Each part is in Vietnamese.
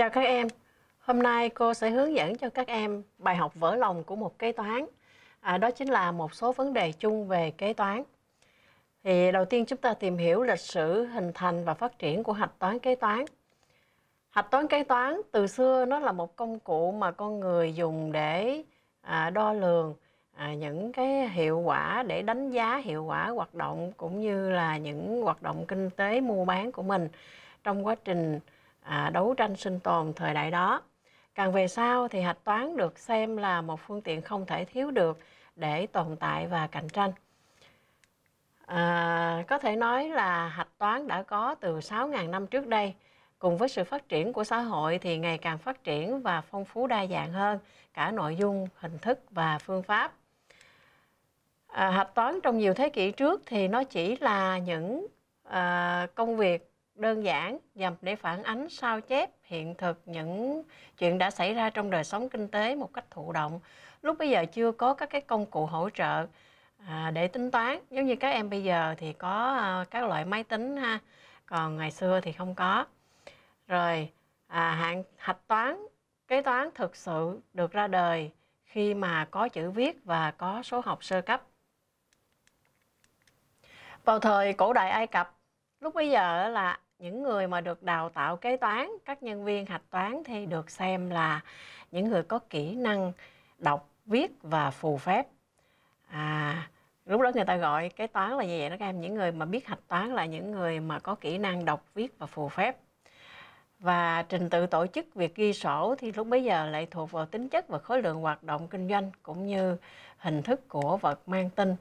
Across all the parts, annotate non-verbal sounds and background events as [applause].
Chào các em, hôm nay cô sẽ hướng dẫn cho các em bài học vỡ lòng của một kế toán. À, đó chính là một số vấn đề chung về kế toán. Thì đầu tiên chúng ta tìm hiểu lịch sử hình thành và phát triển của hạch toán kế toán. Hạch toán kế toán từ xưa nó là một công cụ mà con người dùng để à, đo lường à, những cái hiệu quả để đánh giá hiệu quả hoạt động cũng như là những hoạt động kinh tế mua bán của mình trong quá trình à, đấu tranh sinh tồn thời đại đó. Càng về sau thì hạch toán được xem là một phương tiện không thể thiếu được để tồn tại và cạnh tranh. À, có thể nói là hạch toán đã có từ 6.000 năm trước đây. Cùng với sự phát triển của xã hội thì ngày càng phát triển và phong phú đa dạng hơn cả nội dung, hình thức và phương pháp. À, hạch toán trong nhiều thế kỷ trước thì nó chỉ là những à, công việc đơn giản nhằm để phản ánh sao chép hiện thực những chuyện đã xảy ra trong đời sống kinh tế một cách thụ động lúc bây giờ chưa có các cái công cụ hỗ trợ à, để tính toán giống như các em bây giờ thì có à, các loại máy tính ha còn ngày xưa thì không có rồi à, hạn hạch toán kế toán thực sự được ra đời khi mà có chữ viết và có số học sơ cấp vào thời cổ đại ai cập lúc bây giờ là những người mà được đào tạo kế toán các nhân viên hạch toán thì được xem là những người có kỹ năng đọc viết và phù phép à lúc đó người ta gọi kế toán là như vậy đó các em những người mà biết hạch toán là những người mà có kỹ năng đọc viết và phù phép và trình tự tổ chức việc ghi sổ thì lúc bấy giờ lại thuộc vào tính chất và khối lượng hoạt động kinh doanh cũng như hình thức của vật mang tin.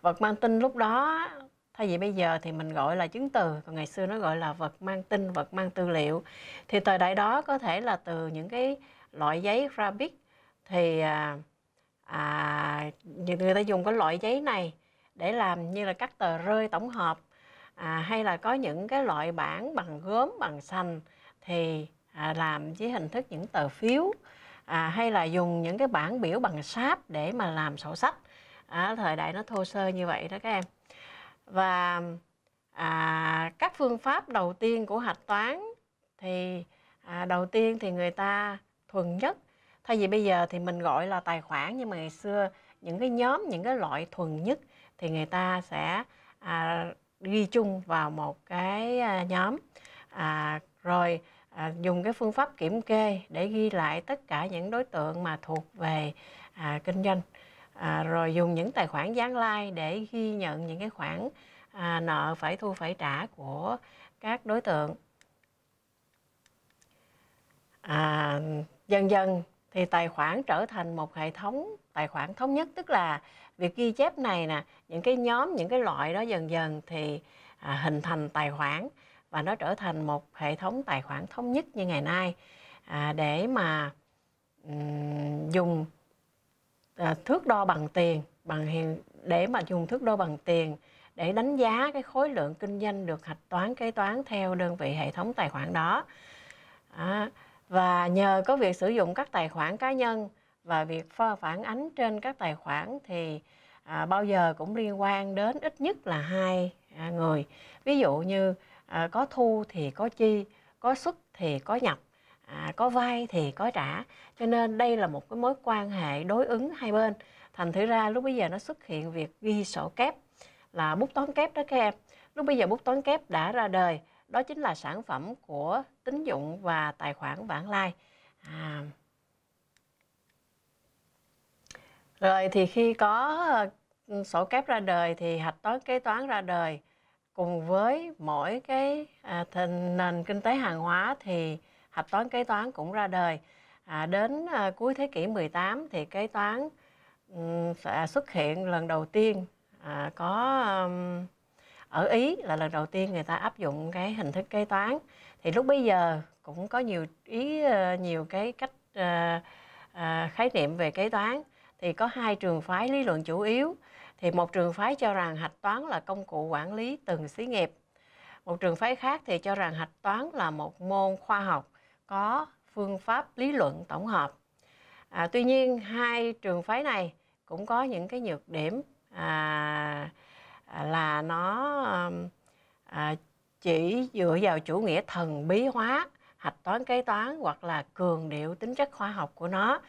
vật mang tin lúc đó thay vì bây giờ thì mình gọi là chứng từ còn ngày xưa nó gọi là vật mang tin vật mang tư liệu thì thời đại đó có thể là từ những cái loại giấy rabbit thì à, à, người ta dùng cái loại giấy này để làm như là các tờ rơi tổng hợp à, hay là có những cái loại bản bằng gốm bằng sành thì à, làm với hình thức những tờ phiếu à, hay là dùng những cái bản biểu bằng sáp để mà làm sổ sách à, thời đại nó thô sơ như vậy đó các em và à, các phương pháp đầu tiên của hạch toán thì à, đầu tiên thì người ta thuần nhất thay vì bây giờ thì mình gọi là tài khoản nhưng mà ngày xưa những cái nhóm những cái loại thuần nhất thì người ta sẽ à, ghi chung vào một cái à, nhóm à, rồi à, dùng cái phương pháp kiểm kê để ghi lại tất cả những đối tượng mà thuộc về à, kinh doanh à, rồi dùng những tài khoản gián lai để ghi nhận những cái khoản à, nợ phải thu phải trả của các đối tượng à, dần dần thì tài khoản trở thành một hệ thống tài khoản thống nhất tức là việc ghi chép này nè những cái nhóm những cái loại đó dần dần thì à, hình thành tài khoản và nó trở thành một hệ thống tài khoản thống nhất như ngày nay à, để mà um, dùng À, thước đo bằng tiền bằng hiện để mà dùng thước đo bằng tiền để đánh giá cái khối lượng kinh doanh được hạch toán kế toán theo đơn vị hệ thống tài khoản đó à, và nhờ có việc sử dụng các tài khoản cá nhân và việc phản ánh trên các tài khoản thì à, bao giờ cũng liên quan đến ít nhất là hai à, người ví dụ như à, có thu thì có chi có xuất thì có nhập à, có vay thì có trả cho nên đây là một cái mối quan hệ đối ứng hai bên thành thử ra lúc bây giờ nó xuất hiện việc ghi sổ kép là bút toán kép đó các em lúc bây giờ bút toán kép đã ra đời đó chính là sản phẩm của tín dụng và tài khoản vãng lai à. rồi thì khi có ừ, sổ kép ra đời thì hạch toán kế toán ra đời cùng với mỗi cái à, nền kinh tế hàng hóa thì hạch toán kế toán cũng ra đời à, đến à, cuối thế kỷ 18 thì kế toán um, sẽ xuất hiện lần đầu tiên à, có um, ở Ý là lần đầu tiên người ta áp dụng cái hình thức kế toán thì lúc bây giờ cũng có nhiều ý ờ, nhiều cái cách à, à, khái niệm về kế toán thì có hai trường phái lý luận chủ yếu thì một trường phái cho rằng hạch toán là công cụ quản lý từng xí nghiệp một trường phái khác thì cho rằng hạch toán là một môn khoa học có phương pháp lý luận tổng hợp à, tuy nhiên hai trường phái này cũng có những cái nhược điểm à, à là nó à, chỉ dựa vào chủ nghĩa thần bí hóa hạch toán kế toán hoặc là cường điệu tính chất khoa học của nó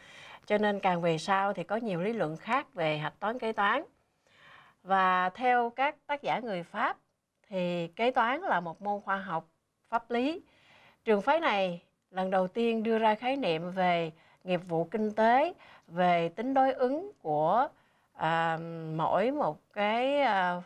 cho nên càng về sau thì có nhiều lý luận khác về hạch toán kế toán và theo các tác giả người pháp thì kế toán là một môn khoa học pháp lý trường phái này lần đầu tiên đưa ra khái niệm về nghiệp vụ kinh tế về tính đối ứng của à, mỗi một cái à,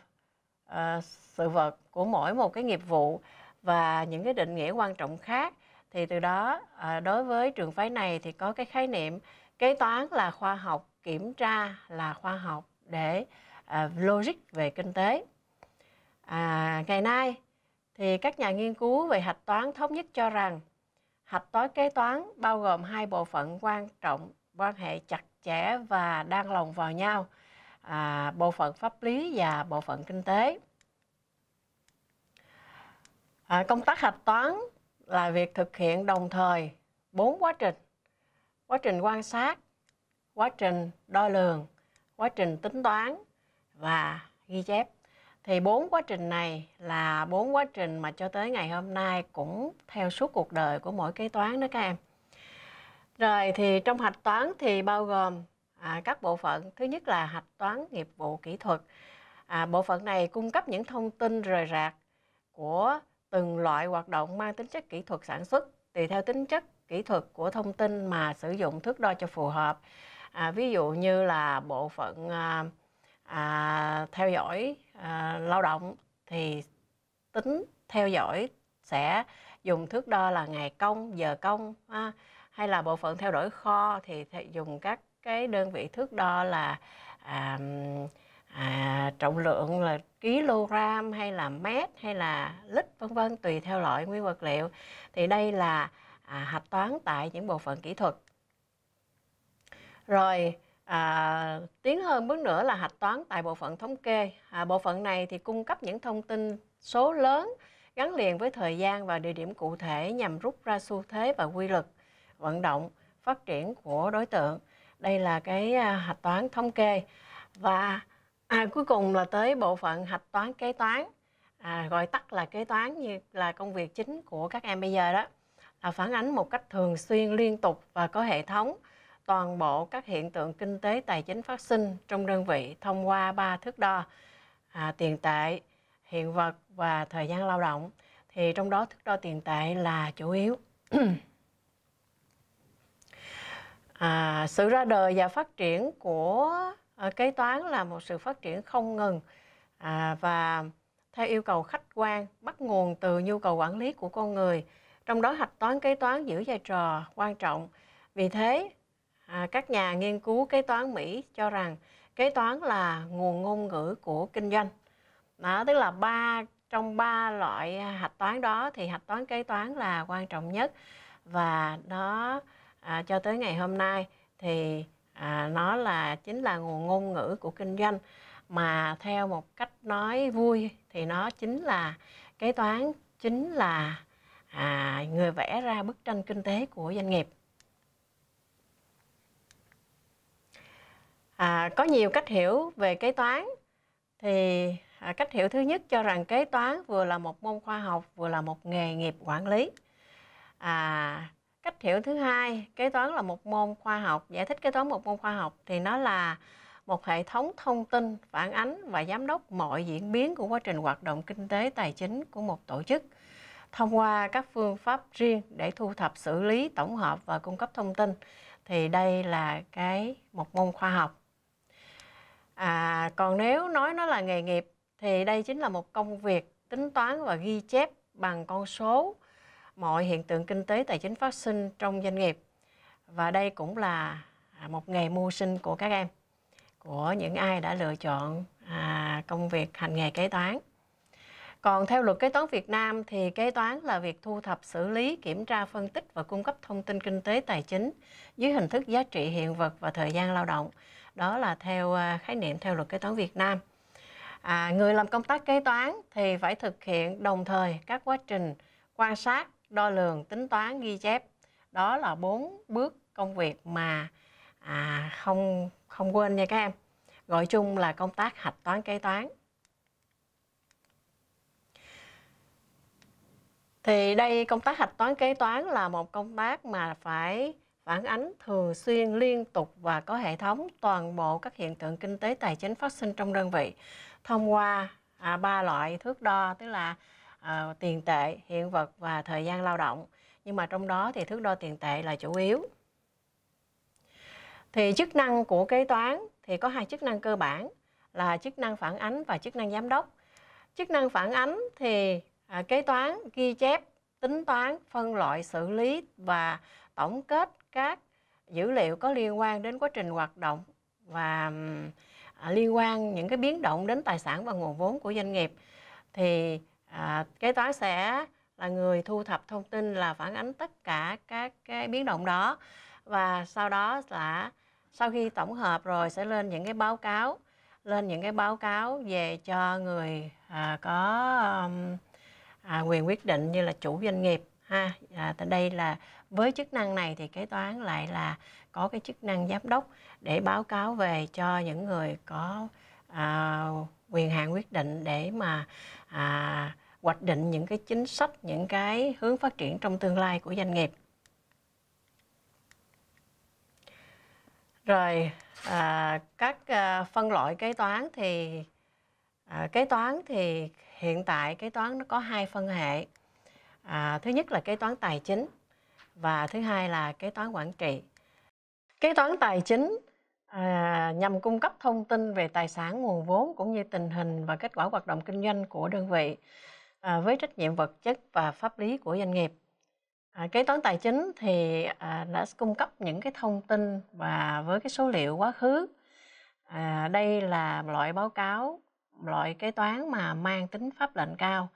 à, sự vật của mỗi một cái nghiệp vụ và những cái định nghĩa quan trọng khác thì từ đó à, đối với trường phái này thì có cái khái niệm kế toán là khoa học kiểm tra là khoa học để à, logic về kinh tế à, ngày nay thì các nhà nghiên cứu về hạch toán thống nhất cho rằng Hạch toán kế toán bao gồm hai bộ phận quan trọng quan hệ chặt chẽ và đang lồng vào nhau, à, bộ phận pháp lý và bộ phận kinh tế. À, công tác hạch toán là việc thực hiện đồng thời bốn quá trình. Quá trình quan sát, quá trình đo lường, quá trình tính toán và ghi chép thì bốn quá trình này là bốn quá trình mà cho tới ngày hôm nay cũng theo suốt cuộc đời của mỗi kế toán đó các em rồi thì trong hạch toán thì bao gồm à, các bộ phận thứ nhất là hạch toán nghiệp vụ kỹ thuật à, bộ phận này cung cấp những thông tin rời rạc của từng loại hoạt động mang tính chất kỹ thuật sản xuất tùy theo tính chất kỹ thuật của thông tin mà sử dụng thước đo cho phù hợp à, ví dụ như là bộ phận à, à, theo dõi à, lao động thì tính theo dõi sẽ dùng thước đo là ngày công giờ công ha. hay là bộ phận theo dõi kho thì dùng các cái đơn vị thước đo là à, à, trọng lượng là kg hay là mét hay là lít vân vân tùy theo loại nguyên vật liệu thì đây là à, hạch toán tại những bộ phận kỹ thuật rồi À, tiến hơn bước nữa là hạch toán tại bộ phận thống kê. À, bộ phận này thì cung cấp những thông tin số lớn gắn liền với thời gian và địa điểm cụ thể nhằm rút ra xu thế và quy luật vận động phát triển của đối tượng. Đây là cái à, hạch toán thống kê và à, cuối cùng là tới bộ phận hạch toán kế toán à, gọi tắt là kế toán như là công việc chính của các em bây giờ đó là phản ánh một cách thường xuyên liên tục và có hệ thống toàn bộ các hiện tượng kinh tế tài chính phát sinh trong đơn vị thông qua ba thước đo à, tiền tệ, hiện vật và thời gian lao động. Thì trong đó thước đo tiền tệ là chủ yếu. [clears throat] à, sự ra đời và phát triển của à, kế toán là một sự phát triển không ngừng à, và theo yêu cầu khách quan bắt nguồn từ nhu cầu quản lý của con người trong đó hạch toán kế toán giữ vai trò quan trọng vì thế à, các nhà nghiên cứu kế toán Mỹ cho rằng kế toán là nguồn ngôn ngữ của kinh doanh. Đó, tức là ba trong ba loại hạch toán đó thì hạch toán kế toán là quan trọng nhất và đó à, cho tới ngày hôm nay thì à, nó là chính là nguồn ngôn ngữ của kinh doanh mà theo một cách nói vui thì nó chính là kế toán chính là à, người vẽ ra bức tranh kinh tế của doanh nghiệp à, có nhiều cách hiểu về kế toán thì à, cách hiểu thứ nhất cho rằng kế toán vừa là một môn khoa học vừa là một nghề nghiệp quản lý à, cách hiểu thứ hai kế toán là một môn khoa học giải thích kế toán một môn khoa học thì nó là một hệ thống thông tin phản ánh và giám đốc mọi diễn biến của quá trình hoạt động kinh tế tài chính của một tổ chức thông qua các phương pháp riêng để thu thập xử lý tổng hợp và cung cấp thông tin thì đây là cái một môn khoa học à còn nếu nói nó là nghề nghiệp thì đây chính là một công việc tính toán và ghi chép bằng con số mọi hiện tượng kinh tế tài chính phát sinh trong doanh nghiệp và đây cũng là à, một nghề mưu sinh của các em của những ai đã lựa chọn à, công việc hành nghề kế toán còn theo luật kế toán Việt Nam thì kế toán là việc thu thập, xử lý, kiểm tra, phân tích và cung cấp thông tin kinh tế tài chính dưới hình thức giá trị hiện vật và thời gian lao động đó là theo à, khái niệm theo luật kế toán Việt Nam à, người làm công tác kế toán thì phải thực hiện đồng thời các quá trình quan sát đo lường tính toán ghi chép đó là bốn bước công việc mà à, không không quên nha các em gọi chung là công tác hạch toán kế toán thì đây công tác hạch toán kế toán là một công tác mà phải phản ánh thường xuyên liên tục và có hệ thống toàn bộ các hiện tượng kinh tế tài chính phát sinh trong đơn vị thông qua à, ba loại thước đo tức là à, tiền tệ hiện vật và thời gian lao động nhưng mà trong đó thì thước đo tiền tệ là chủ yếu thì chức năng của kế toán thì có hai chức năng cơ bản là chức năng phản ánh và chức năng giám đốc chức năng phản ánh thì à, kế toán ghi chép tính toán phân loại xử lý và tổng kết các dữ liệu có liên quan đến quá trình hoạt động và à, liên quan những cái biến động đến tài sản và nguồn vốn của doanh nghiệp thì à, kế toán sẽ là người thu thập thông tin là phản ánh tất cả các cái biến động đó và sau đó là sau khi tổng hợp rồi sẽ lên những cái báo cáo lên những cái báo cáo về cho người à, có à, quyền quyết định như là chủ doanh nghiệp ha à, tại đây là với chức năng này thì kế toán lại là có cái chức năng giám đốc để báo cáo về cho những người có à, quyền hạn quyết định để mà à, hoạch định những cái chính sách những cái hướng phát triển trong tương lai của doanh nghiệp rồi à, các à, phân loại kế toán thì à, kế toán thì hiện tại kế toán nó có hai phân hệ à, thứ nhất là kế toán tài chính và thứ hai là kế toán quản trị kế toán tài chính à, nhằm cung cấp thông tin về tài sản nguồn vốn cũng như tình hình và kết quả hoạt động kinh doanh của đơn vị à, với trách nhiệm vật chất và pháp lý của doanh nghiệp à, kế toán tài chính thì à, đã cung cấp những cái thông tin và với cái số liệu quá khứ à, đây là loại báo cáo loại kế toán mà mang tính pháp lệnh cao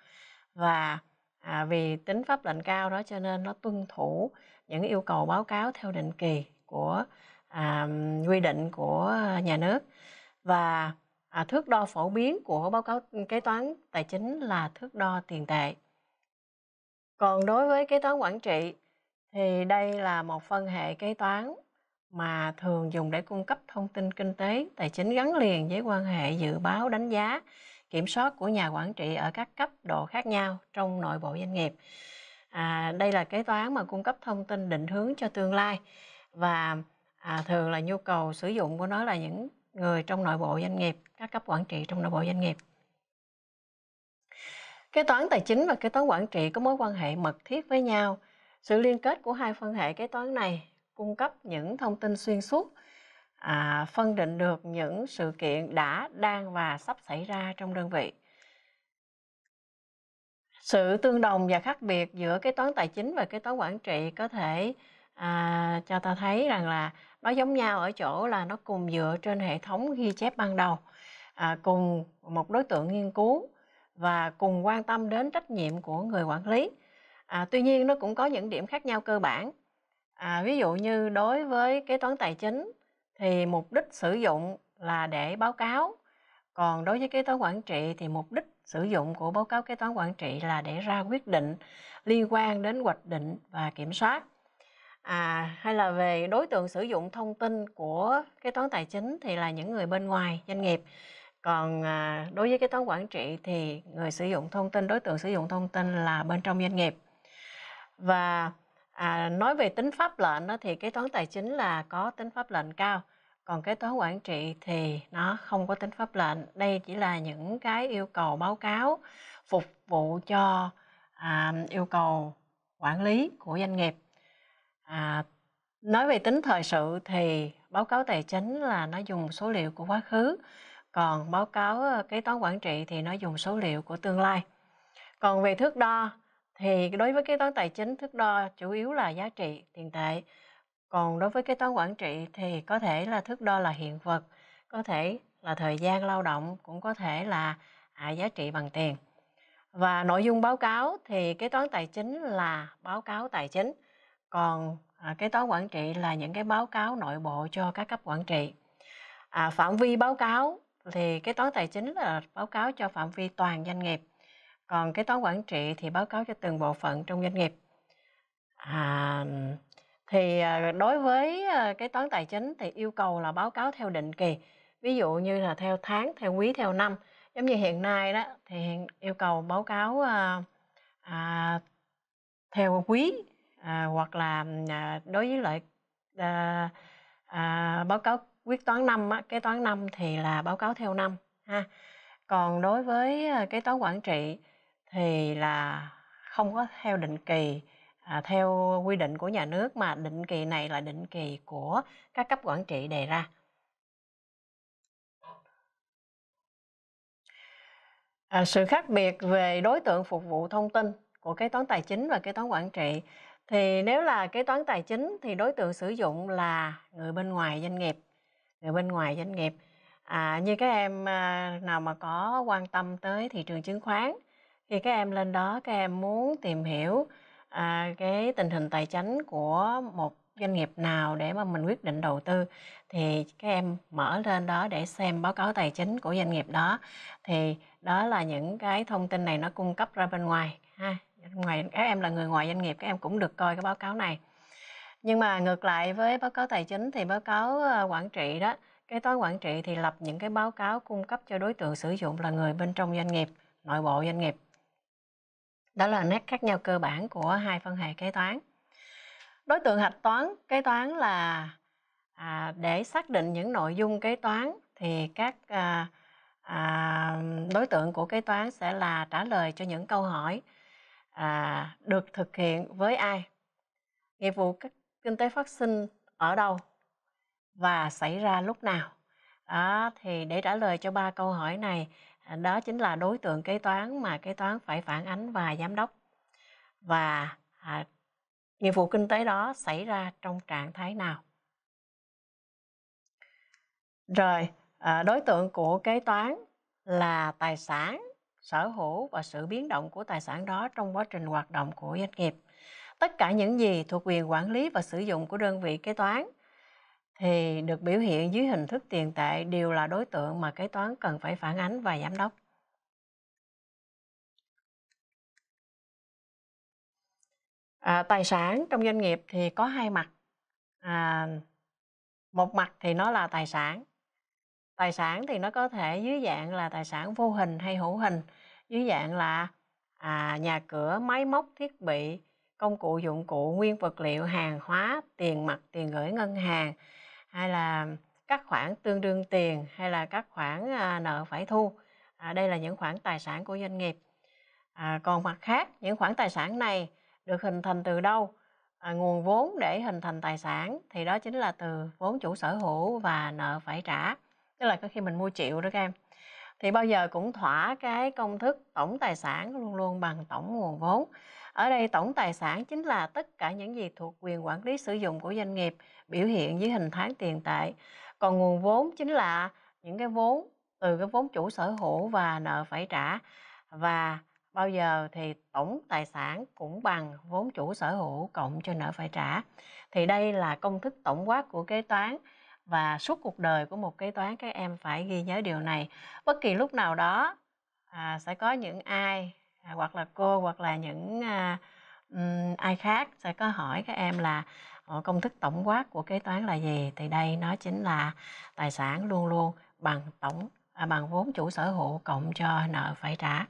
và à, vì tính pháp lệnh cao đó cho nên nó tuân thủ những yêu cầu báo cáo theo định kỳ của à, quy định của nhà nước và à, thước đo phổ biến của báo cáo kế toán tài chính là thước đo tiền tệ còn đối với kế toán quản trị thì đây là một phân hệ kế toán mà thường dùng để cung cấp thông tin kinh tế tài chính gắn liền với quan hệ dự báo đánh giá kiểm soát của nhà quản trị ở các cấp độ khác nhau trong nội bộ doanh nghiệp à, đây là kế toán mà cung cấp thông tin định hướng cho tương lai và à, thường là nhu cầu sử dụng của nó là những người trong nội bộ doanh nghiệp các cấp quản trị trong nội bộ doanh nghiệp kế toán tài chính và kế toán quản trị có mối quan hệ mật thiết với nhau sự liên kết của hai phân hệ kế toán này cung cấp những thông tin xuyên suốt à, phân định được những sự kiện đã đang và sắp xảy ra trong đơn vị sự tương đồng và khác biệt giữa kế toán tài chính và kế toán quản trị có thể à, cho ta thấy rằng là nó giống nhau ở chỗ là nó cùng dựa trên hệ thống ghi chép ban đầu à, cùng một đối tượng nghiên cứu và cùng quan tâm đến trách nhiệm của người quản lý à, tuy nhiên nó cũng có những điểm khác nhau cơ bản à, ví dụ như đối với kế toán tài chính thì mục đích sử dụng là để báo cáo còn đối với kế toán quản trị thì mục đích sử dụng của báo cáo kế toán quản trị là để ra quyết định liên quan đến hoạch định và kiểm soát à, hay là về đối tượng sử dụng thông tin của kế toán tài chính thì là những người bên ngoài doanh nghiệp còn à, đối với kế toán quản trị thì người sử dụng thông tin đối tượng sử dụng thông tin là bên trong doanh nghiệp và À, nói về tính pháp lệnh đó, thì kế toán tài chính là có tính pháp lệnh cao còn kế toán quản trị thì nó không có tính pháp lệnh đây chỉ là những cái yêu cầu báo cáo phục vụ cho à, yêu cầu quản lý của doanh nghiệp à, nói về tính thời sự thì báo cáo tài chính là nó dùng số liệu của quá khứ còn báo cáo kế toán quản trị thì nó dùng số liệu của tương lai còn về thước đo thì đối với kế toán tài chính thước đo chủ yếu là giá trị tiền tệ còn đối với kế toán quản trị thì có thể là thước đo là hiện vật có thể là thời gian lao động cũng có thể là à, giá trị bằng tiền và nội dung báo cáo thì kế toán tài chính là báo cáo tài chính còn à, kế toán quản trị là những cái báo cáo nội bộ cho các cấp quản trị à, phạm vi báo cáo thì kế toán tài chính là báo cáo cho phạm vi toàn doanh nghiệp còn kế toán quản trị thì báo cáo cho từng bộ phận trong doanh nghiệp à, thì à, đối với kế à, toán tài chính thì yêu cầu là báo cáo theo định kỳ ví dụ như là theo tháng theo quý theo năm giống như hiện nay đó thì yêu cầu báo cáo à, à, theo quý à, hoặc là à, đối với lại à, à, báo cáo quyết toán năm á, kế toán năm thì là báo cáo theo năm ha còn đối với kế à, toán quản trị thì là không có theo định kỳ à, theo quy định của nhà nước mà định kỳ này là định kỳ của các cấp quản trị đề ra à, sự khác biệt về đối tượng phục vụ thông tin của kế toán tài chính và kế toán quản trị thì nếu là kế toán tài chính thì đối tượng sử dụng là người bên ngoài doanh nghiệp người bên ngoài doanh nghiệp à, như các em à, nào mà có quan tâm tới thị trường chứng khoán khi các em lên đó các em muốn tìm hiểu à, cái tình hình tài chính của một doanh nghiệp nào để mà mình quyết định đầu tư thì các em mở lên đó để xem báo cáo tài chính của doanh nghiệp đó thì đó là những cái thông tin này nó cung cấp ra bên ngoài ha ngoài các em là người ngoài doanh nghiệp các em cũng được coi cái báo cáo này nhưng mà ngược lại với báo cáo tài chính thì báo cáo ờ, quản trị đó kế toán quản trị thì lập những cái báo cáo cung cấp cho đối tượng sử dụng là người bên trong doanh nghiệp nội bộ doanh nghiệp đó là nét khác nhau cơ bản của hai phân hệ kế toán đối tượng hạch toán kế toán là à, để xác định những nội dung kế toán thì các à, à, đối tượng của kế toán sẽ là trả lời cho những câu hỏi à, được thực hiện với ai nghiệp vụ kinh tế phát sinh ở đâu và xảy ra lúc nào đó thì để trả lời cho ba câu hỏi này đó chính là đối tượng kế toán mà kế toán phải phản ánh và giám đốc và à, nghiệp vụ kinh tế đó xảy ra trong trạng thái nào rồi à, đối tượng của kế toán là tài sản sở hữu và sự biến động của tài sản đó trong quá trình hoạt động của doanh nghiệp tất cả những gì thuộc quyền quản lý và sử dụng của đơn vị kế toán thì được biểu hiện dưới hình thức tiền tệ đều là đối tượng mà kế toán cần phải phản ánh và giám đốc. À, tài sản trong doanh nghiệp thì có hai mặt. À, một mặt thì nó là tài sản. Tài sản thì nó có thể dưới dạng là tài sản vô hình hay hữu hình, dưới dạng là à, nhà cửa, máy móc, thiết bị, công cụ dụng cụ, nguyên vật liệu, hàng hóa, tiền mặt, tiền gửi ngân hàng, hay là các khoản tương đương tiền hay là các khoản à, nợ phải thu à, đây là những khoản tài sản của doanh nghiệp à, còn mặt khác những khoản tài sản này được hình thành từ đâu à, nguồn vốn để hình thành tài sản thì đó chính là từ vốn chủ sở hữu và nợ phải trả tức là khi mình mua triệu đó các em thì bao giờ cũng thỏa cái công thức tổng tài sản luôn luôn bằng tổng nguồn vốn ở đây tổng tài sản chính là tất cả những gì thuộc quyền quản lý sử dụng của doanh nghiệp biểu hiện dưới hình thái tiền tệ. Còn nguồn vốn chính là những cái vốn từ cái vốn chủ sở hữu và nợ phải trả và bao giờ thì tổng tài sản cũng bằng vốn chủ sở hữu cộng cho nợ phải trả. Thì đây là công thức tổng quát của kế toán và suốt cuộc đời của một kế toán các em phải ghi nhớ điều này. Bất kỳ lúc nào đó à, sẽ có những ai à, hoặc là cô hoặc là những à, um, ai khác sẽ có hỏi các em là công thức tổng quát của kế toán là gì thì đây nó chính là tài sản luôn luôn bằng tổng à, bằng vốn chủ sở hữu cộng cho nợ phải trả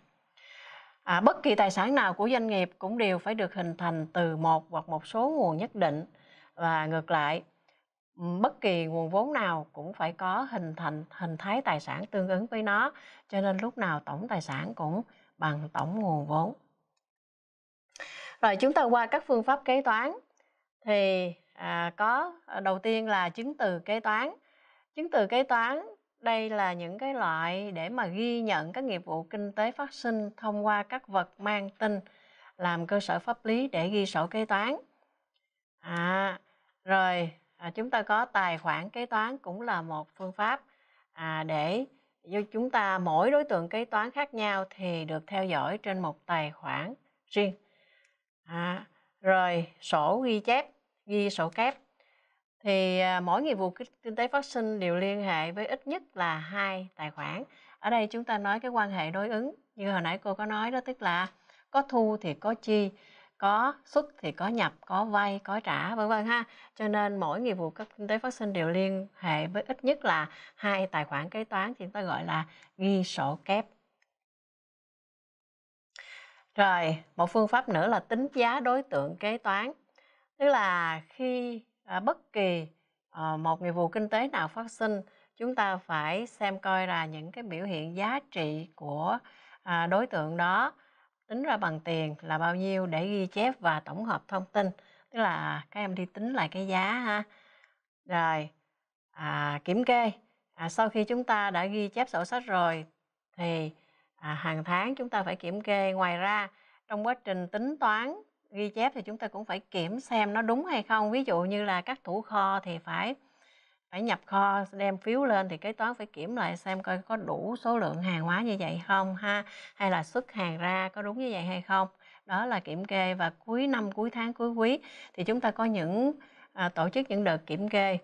à, bất kỳ tài sản nào của doanh nghiệp cũng đều phải được hình thành từ một hoặc một số nguồn nhất định và ngược lại bất kỳ nguồn vốn nào cũng phải có hình thành hình thái tài sản tương ứng với nó cho nên lúc nào tổng tài sản cũng bằng tổng nguồn vốn. Rồi chúng ta qua các phương pháp kế toán thì à, có à, đầu tiên là chứng từ kế toán. Chứng từ kế toán đây là những cái loại để mà ghi nhận các nghiệp vụ kinh tế phát sinh thông qua các vật mang tin làm cơ sở pháp lý để ghi sổ kế toán. À, rồi à, chúng ta có tài khoản kế toán cũng là một phương pháp à, để do chúng ta mỗi đối tượng kế toán khác nhau thì được theo dõi trên một tài khoản riêng à, rồi sổ ghi chép ghi sổ kép thì à, mỗi nghiệp vụ kinh tế phát sinh đều liên hệ với ít nhất là hai tài khoản ở đây chúng ta nói cái quan hệ đối ứng như hồi nãy cô có nói đó tức là có thu thì có chi có xuất thì có nhập có vay có trả vân vân ha cho nên mỗi nghiệp vụ cấp kinh tế phát sinh đều liên hệ với ít nhất là hai tài khoản kế toán thì chúng ta gọi là ghi sổ kép rồi một phương pháp nữa là tính giá đối tượng kế toán tức là khi à, bất kỳ à, một nghiệp vụ kinh tế nào phát sinh chúng ta phải xem coi là những cái biểu hiện giá trị của à, đối tượng đó tính ra bằng tiền là bao nhiêu để ghi chép và tổng hợp thông tin tức là các em đi tính lại cái giá ha rồi à, kiểm kê à, sau khi chúng ta đã ghi chép sổ sách rồi thì à, hàng tháng chúng ta phải kiểm kê ngoài ra trong quá trình tính toán ghi chép thì chúng ta cũng phải kiểm xem nó đúng hay không ví dụ như là các thủ kho thì phải phải nhập kho đem phiếu lên thì kế toán phải kiểm lại xem coi có đủ số lượng hàng hóa như vậy không ha hay là xuất hàng ra có đúng như vậy hay không đó là kiểm kê và cuối năm cuối tháng cuối quý thì chúng ta có những à, tổ chức những đợt kiểm kê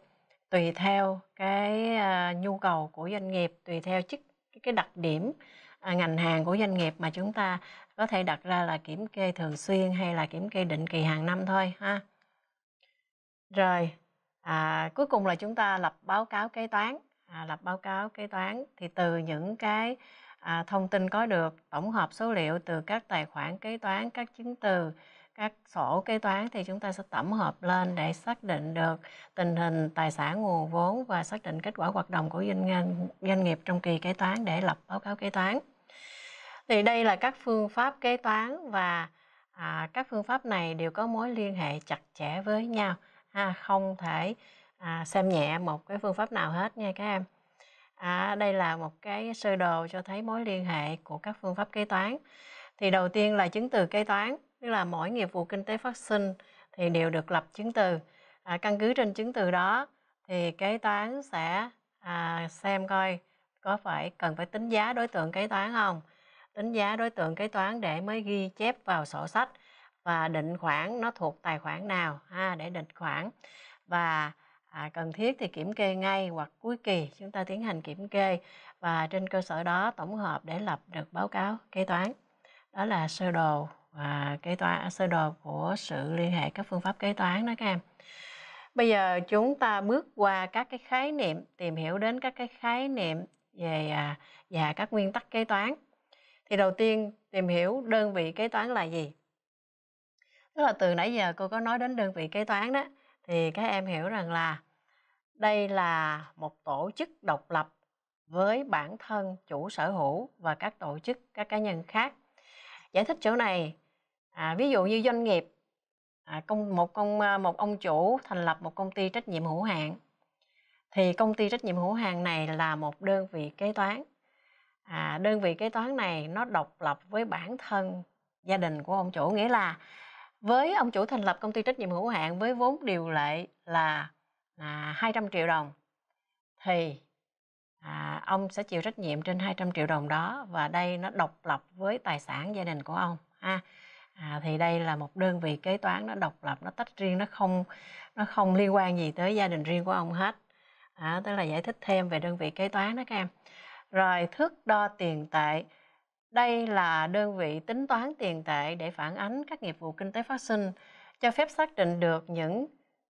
tùy theo cái à, nhu cầu của doanh nghiệp tùy theo chức cái đặc điểm à, ngành hàng của doanh nghiệp mà chúng ta có thể đặt ra là kiểm kê thường xuyên hay là kiểm kê định kỳ hàng năm thôi ha rồi à, cuối cùng là chúng ta lập báo cáo kế toán à, lập báo cáo kế toán thì từ những cái à, thông tin có được tổng hợp số liệu từ các tài khoản kế toán các chứng từ các sổ kế toán thì chúng ta sẽ tổng hợp lên để xác định được tình hình tài sản nguồn vốn và xác định kết quả hoạt động của doanh, doanh nghiệp trong kỳ kế toán để lập báo cáo kế toán thì đây là các phương pháp kế toán và à, các phương pháp này đều có mối liên hệ chặt chẽ với nhau ha không thể à, xem nhẹ một cái phương pháp nào hết nha các em à, đây là một cái sơ đồ cho thấy mối liên hệ của các phương pháp kế toán thì đầu tiên là chứng từ kế toán tức là mỗi nghiệp vụ kinh tế phát sinh thì đều được lập chứng từ à, căn cứ trên chứng từ đó thì kế toán sẽ à, xem coi có phải cần phải tính giá đối tượng kế toán không tính giá đối tượng kế toán để mới ghi chép vào sổ sách và định khoản nó thuộc tài khoản nào ha để định khoản và à, cần thiết thì kiểm kê ngay hoặc cuối kỳ chúng ta tiến hành kiểm kê và trên cơ sở đó tổng hợp để lập được báo cáo kế toán đó là sơ đồ và kế toán sơ đồ của sự liên hệ các phương pháp kế toán đó các em bây giờ chúng ta bước qua các cái khái niệm tìm hiểu đến các cái khái niệm về à, và các nguyên tắc kế toán thì đầu tiên tìm hiểu đơn vị kế toán là gì Tức là từ nãy giờ cô có nói đến đơn vị kế toán đó thì các em hiểu rằng là đây là một tổ chức độc lập với bản thân chủ sở hữu và các tổ chức các cá nhân khác giải thích chỗ này à, ví dụ như doanh nghiệp à, công một công à, một ông chủ thành lập một công ty trách nhiệm hữu hạn thì công ty trách nhiệm hữu hạn này là một đơn vị kế toán à, đơn vị kế toán này nó độc lập với bản thân gia đình của ông chủ nghĩa là với ông chủ thành lập công ty trách nhiệm hữu hạn với vốn điều lệ là là 200 triệu đồng thì à, ông sẽ chịu trách nhiệm trên 200 triệu đồng đó và đây nó độc lập với tài sản gia đình của ông ha à, thì đây là một đơn vị kế toán nó độc lập nó tách riêng nó không nó không liên quan gì tới gia đình riêng của ông hết à, tức là giải thích thêm về đơn vị kế toán đó các em rồi thước đo tiền tệ đây là đơn vị tính toán tiền tệ để phản ánh các nghiệp vụ kinh tế phát sinh, cho phép xác định được những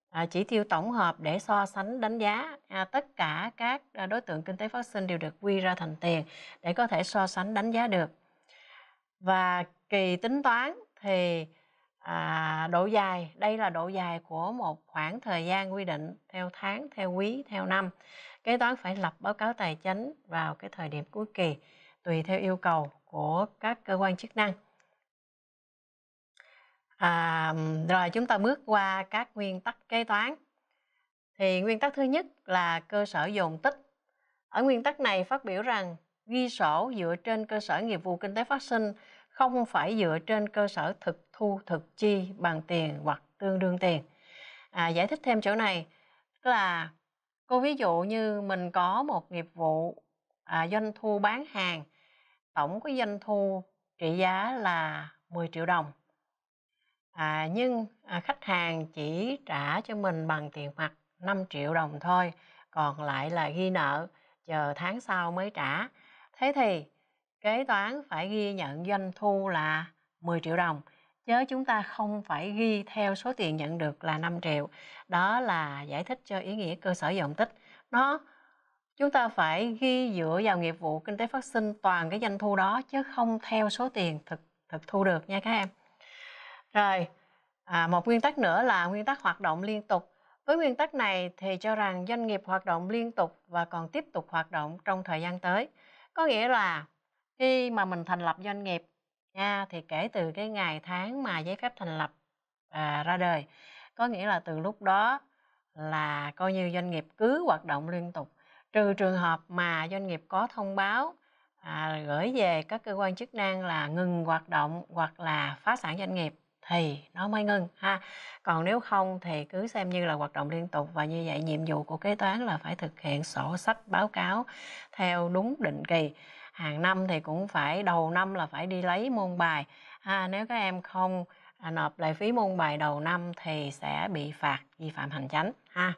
à, chỉ tiêu tổng hợp để so sánh đánh giá à, tất cả các à, đối tượng kinh tế phát sinh đều được quy ra thành tiền để có thể so sánh đánh giá được và kỳ tính toán thì à, độ dài đây là độ dài của một khoảng thời gian quy định theo tháng theo quý theo năm kế toán phải lập báo cáo tài chính vào cái thời điểm cuối kỳ tùy theo yêu cầu của các cơ quan chức năng à, rồi chúng ta bước qua các nguyên tắc kế toán thì nguyên tắc thứ nhất là cơ sở dồn tích ở nguyên tắc này phát biểu rằng ghi sổ dựa trên cơ sở nghiệp vụ kinh tế phát sinh không phải dựa trên cơ sở thực thu thực chi bằng tiền hoặc tương đương tiền à, giải thích thêm chỗ này là cô ví dụ như mình có một nghiệp vụ à, doanh thu bán hàng tổng cái doanh thu trị giá là 10 triệu đồng à, nhưng à, khách hàng chỉ trả cho mình bằng tiền mặt 5 triệu đồng thôi còn lại là ghi nợ chờ tháng sau mới trả thế thì kế toán phải ghi nhận doanh thu là 10 triệu đồng chứ chúng ta không phải ghi theo số tiền nhận được là 5 triệu đó là giải thích cho ý nghĩa cơ sở dòng tích nó chúng ta phải ghi dựa vào nghiệp vụ kinh tế phát sinh toàn cái doanh thu đó chứ không theo số tiền thực thực thu được nha các em rồi à, một nguyên tắc nữa là nguyên tắc hoạt động liên tục với nguyên tắc này thì cho rằng doanh nghiệp hoạt động liên tục và còn tiếp tục hoạt động trong thời gian tới có nghĩa là khi mà mình thành lập doanh nghiệp nha thì kể từ cái ngày tháng mà giấy phép thành lập à, ra đời có nghĩa là từ lúc đó là coi như doanh nghiệp cứ hoạt động liên tục trừ trường hợp mà doanh nghiệp có thông báo à, gửi về các cơ quan chức năng là ngừng hoạt động hoặc là phá sản doanh nghiệp thì nó mới ngưng ha còn nếu không thì cứ xem như là hoạt động liên tục và như vậy nhiệm vụ của kế toán là phải thực hiện sổ sách báo cáo theo đúng định kỳ hàng năm thì cũng phải đầu năm là phải đi lấy môn bài ha nếu các em không à, nộp lại phí môn bài đầu năm thì sẽ bị phạt vi phạm hành chánh ha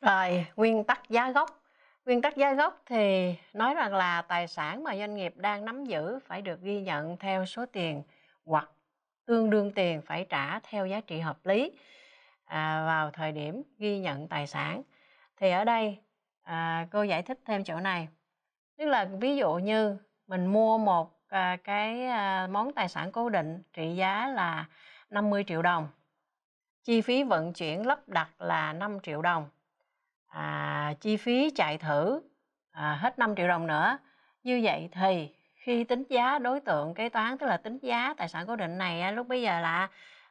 rồi, nguyên tắc giá gốc. Nguyên tắc giá gốc thì nói rằng là tài sản mà doanh nghiệp đang nắm giữ phải được ghi nhận theo số tiền hoặc tương đương tiền phải trả theo giá trị hợp lý à, vào thời điểm ghi nhận tài sản. Thì ở đây à, cô giải thích thêm chỗ này. Tức là ví dụ như mình mua một à, cái món tài sản cố định trị giá là 50 triệu đồng. Chi phí vận chuyển lắp đặt là 5 triệu đồng à, chi phí chạy thử à, hết 5 triệu đồng nữa như vậy thì khi tính giá đối tượng kế toán tức là tính giá tài sản cố định này lúc bây giờ là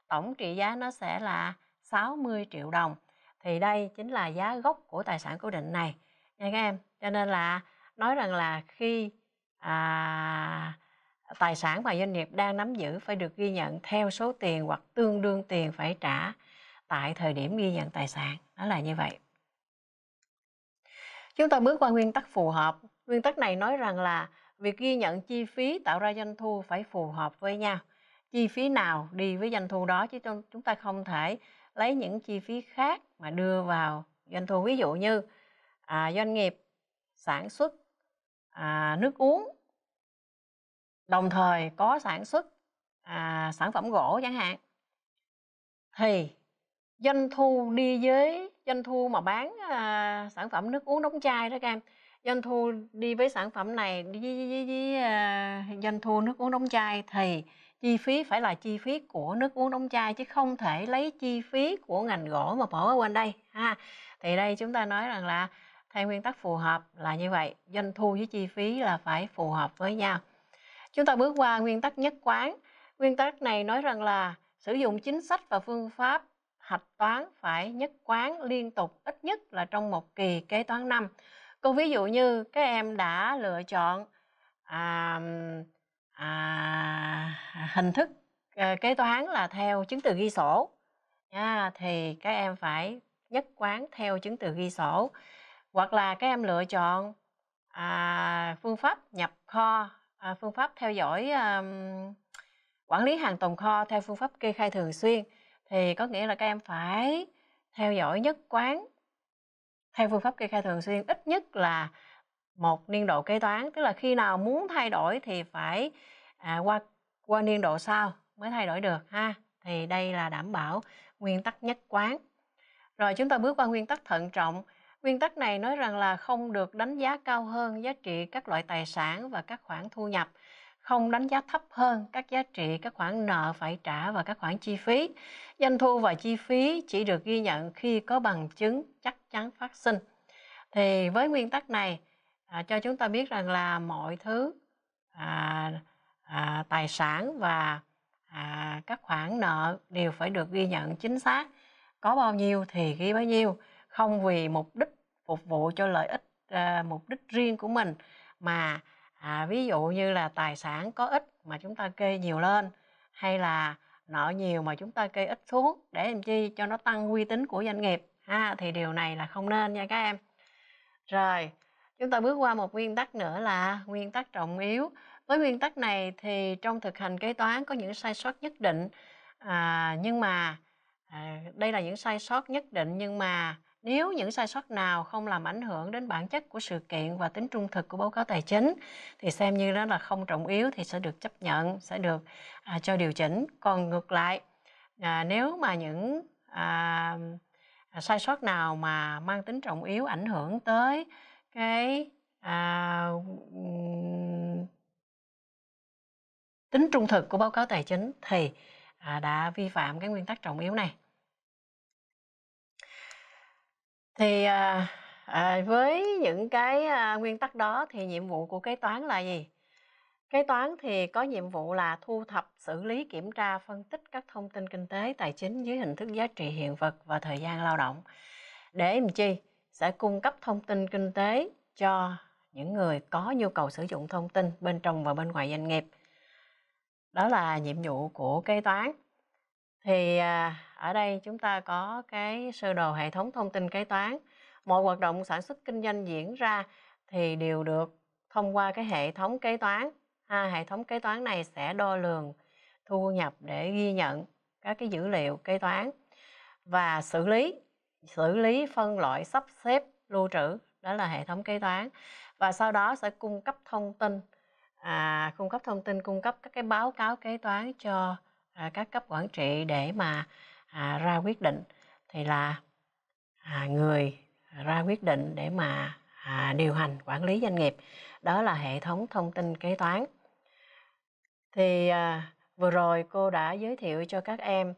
tổng trị giá nó sẽ là 60 triệu đồng thì đây chính là giá gốc của tài sản cố định này nha các em cho nên là nói rằng là khi à, tài sản mà doanh nghiệp đang nắm giữ phải được ghi nhận theo số tiền hoặc tương đương tiền phải trả tại thời điểm ghi nhận tài sản đó là như vậy Chúng ta bước qua nguyên tắc phù hợp. Nguyên tắc này nói rằng là việc ghi nhận chi phí tạo ra doanh thu phải phù hợp với nhau. Chi phí nào đi với doanh thu đó chứ chúng ta không thể lấy những chi phí khác mà đưa vào doanh thu. Ví dụ như à, doanh nghiệp sản xuất à, nước uống đồng thời có sản xuất à, sản phẩm gỗ chẳng hạn thì doanh thu đi với doanh thu mà bán à, sản phẩm nước uống đóng chai đó các em doanh thu đi với sản phẩm này đi với, với, với à, doanh thu nước uống đóng chai thì chi phí phải là chi phí của nước uống đóng chai chứ không thể lấy chi phí của ngành gỗ mà bỏ qua bên đây ha thì đây chúng ta nói rằng là theo nguyên tắc phù hợp là như vậy doanh thu với chi phí là phải phù hợp với nhau chúng ta bước qua nguyên tắc nhất quán nguyên tắc này nói rằng là sử dụng chính sách và phương pháp hạch toán phải nhất quán liên tục ít nhất là trong một kỳ kế toán năm. Cô ví dụ như các em đã lựa chọn à, à, hình thức à, kế toán là theo chứng từ ghi sổ à, thì các em phải nhất quán theo chứng từ ghi sổ hoặc là các em lựa chọn à, phương pháp nhập kho à, phương pháp theo dõi à, quản lý hàng tồn kho theo phương pháp kê khai thường xuyên thì có nghĩa là các em phải theo dõi nhất quán theo phương pháp kê khai thường xuyên ít nhất là một niên độ kế toán tức là khi nào muốn thay đổi thì phải à, qua qua niên độ sau mới thay đổi được ha thì đây là đảm bảo nguyên tắc nhất quán rồi chúng ta bước qua nguyên tắc thận trọng nguyên tắc này nói rằng là không được đánh giá cao hơn giá trị các loại tài sản và các khoản thu nhập không đánh giá thấp hơn các giá trị các khoản nợ phải trả và các khoản chi phí doanh thu và chi phí chỉ được ghi nhận khi có bằng chứng chắc chắn phát sinh thì với nguyên tắc này à, cho chúng ta biết rằng là mọi thứ à, à, tài sản và à, các khoản nợ đều phải được ghi nhận chính xác có bao nhiêu thì ghi bấy nhiêu không vì mục đích phục vụ cho lợi ích à, mục đích riêng của mình mà à, ví dụ như là tài sản có ít mà chúng ta kê nhiều lên hay là nợ nhiều mà chúng ta kê ít xuống để làm chi cho nó tăng uy tín của doanh nghiệp ha thì điều này là không nên nha các em rồi chúng ta bước qua một nguyên tắc nữa là nguyên tắc trọng yếu với nguyên tắc này thì trong thực hành kế toán có những sai sót nhất định à, nhưng mà à, đây là những sai sót nhất định nhưng mà nếu những sai sót nào không làm ảnh hưởng đến bản chất của sự kiện và tính trung thực của báo cáo tài chính thì xem như đó là không trọng yếu thì sẽ được chấp nhận sẽ được à, cho điều chỉnh còn ngược lại à, nếu mà những à, à sai sót nào mà mang tính trọng yếu ảnh hưởng tới cái à, tính trung thực của báo cáo tài chính thì à, đã vi phạm cái nguyên tắc trọng yếu này thì à, à, với những cái à, nguyên tắc đó thì nhiệm vụ của kế toán là gì kế toán thì có nhiệm vụ là thu thập xử lý kiểm tra phân tích các thông tin kinh tế tài chính dưới hình thức giá trị hiện vật và thời gian lao động để làm chi sẽ cung cấp thông tin kinh tế cho những người có nhu cầu sử dụng thông tin bên trong và bên ngoài doanh nghiệp đó là nhiệm vụ của kế toán thì à, ở đây chúng ta có cái sơ đồ hệ thống thông tin kế toán mọi hoạt động sản xuất kinh doanh diễn ra thì đều được thông qua cái hệ thống kế toán ha, hệ thống kế toán này sẽ đo lường thu nhập để ghi nhận các cái dữ liệu kế toán và xử lý xử lý phân loại sắp xếp lưu trữ đó là hệ thống kế toán và sau đó sẽ cung cấp thông tin à, cung cấp thông tin cung cấp các cái báo cáo kế toán cho à, các cấp quản trị để mà à, ra quyết định thì là à, người ra quyết định để mà à, điều hành quản lý doanh nghiệp đó là hệ thống thông tin kế toán thì à, vừa rồi cô đã giới thiệu cho các em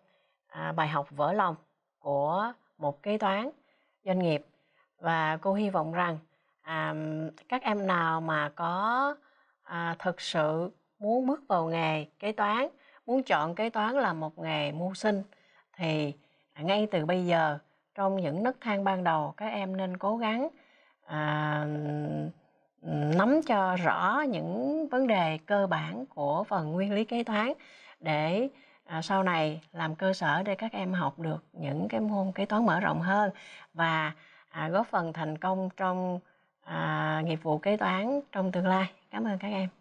à, bài học vỡ lòng của một kế toán doanh nghiệp và cô hy vọng rằng à, các em nào mà có à, thực sự muốn bước vào nghề kế toán muốn chọn kế toán là một nghề mưu sinh thì à, ngay từ bây giờ trong những nấc thang ban đầu các em nên cố gắng à, nắm cho rõ những vấn đề cơ bản của phần nguyên lý kế toán để à, sau này làm cơ sở để các em học được những cái môn kế toán mở rộng hơn và à, góp phần thành công trong à, nghiệp vụ kế toán trong tương lai cảm ơn các em